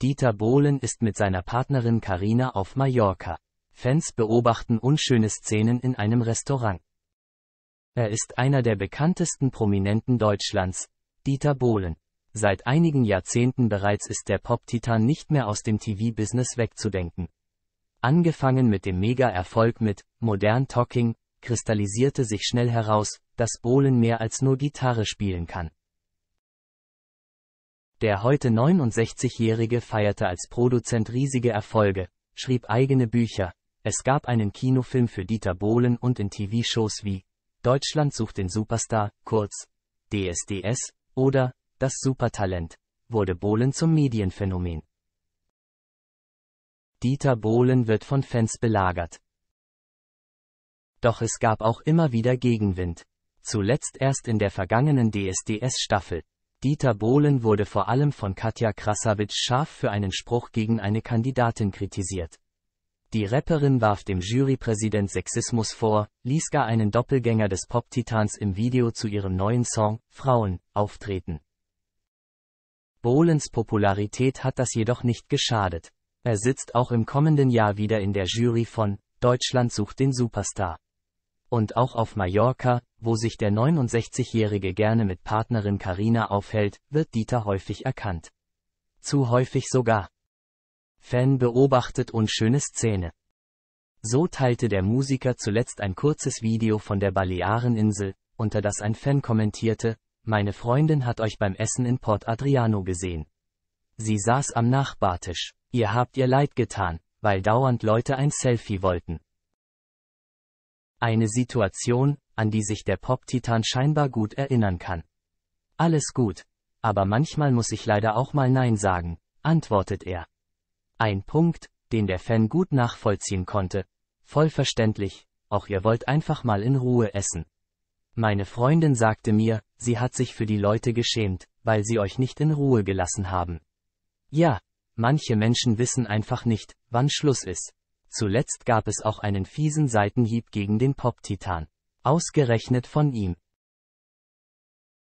Dieter Bohlen ist mit seiner Partnerin Karina auf Mallorca. Fans beobachten unschöne Szenen in einem Restaurant. Er ist einer der bekanntesten Prominenten Deutschlands, Dieter Bohlen. Seit einigen Jahrzehnten bereits ist der Pop-Titan nicht mehr aus dem TV-Business wegzudenken. Angefangen mit dem Mega-Erfolg mit Modern Talking, kristallisierte sich schnell heraus, dass Bohlen mehr als nur Gitarre spielen kann. Der heute 69-Jährige feierte als Produzent riesige Erfolge, schrieb eigene Bücher, es gab einen Kinofilm für Dieter Bohlen und in TV-Shows wie Deutschland sucht den Superstar, kurz DSDS oder Das Supertalent, wurde Bohlen zum Medienphänomen. Dieter Bohlen wird von Fans belagert. Doch es gab auch immer wieder Gegenwind. Zuletzt erst in der vergangenen DSDS-Staffel, Dieter Bohlen wurde vor allem von Katja Krasavic scharf für einen Spruch gegen eine Kandidatin kritisiert. Die Rapperin warf dem Jurypräsident Sexismus vor, ließ gar einen Doppelgänger des Pop-Titans im Video zu ihrem neuen Song, Frauen, auftreten. Bohlens Popularität hat das jedoch nicht geschadet. Er sitzt auch im kommenden Jahr wieder in der Jury von Deutschland sucht den Superstar. Und auch auf Mallorca, wo sich der 69-Jährige gerne mit Partnerin Karina aufhält, wird Dieter häufig erkannt. Zu häufig sogar. Fan beobachtet unschöne Szene. So teilte der Musiker zuletzt ein kurzes Video von der Baleareninsel, unter das ein Fan kommentierte, meine Freundin hat euch beim Essen in Port Adriano gesehen. Sie saß am Nachbartisch. Ihr habt ihr leid getan, weil dauernd Leute ein Selfie wollten. Eine Situation, an die sich der Pop-Titan scheinbar gut erinnern kann. Alles gut. Aber manchmal muss ich leider auch mal Nein sagen, antwortet er. Ein Punkt, den der Fan gut nachvollziehen konnte. Vollverständlich, auch ihr wollt einfach mal in Ruhe essen. Meine Freundin sagte mir, sie hat sich für die Leute geschämt, weil sie euch nicht in Ruhe gelassen haben. Ja, manche Menschen wissen einfach nicht, wann Schluss ist. Zuletzt gab es auch einen fiesen Seitenhieb gegen den Pop-Titan. Ausgerechnet von ihm.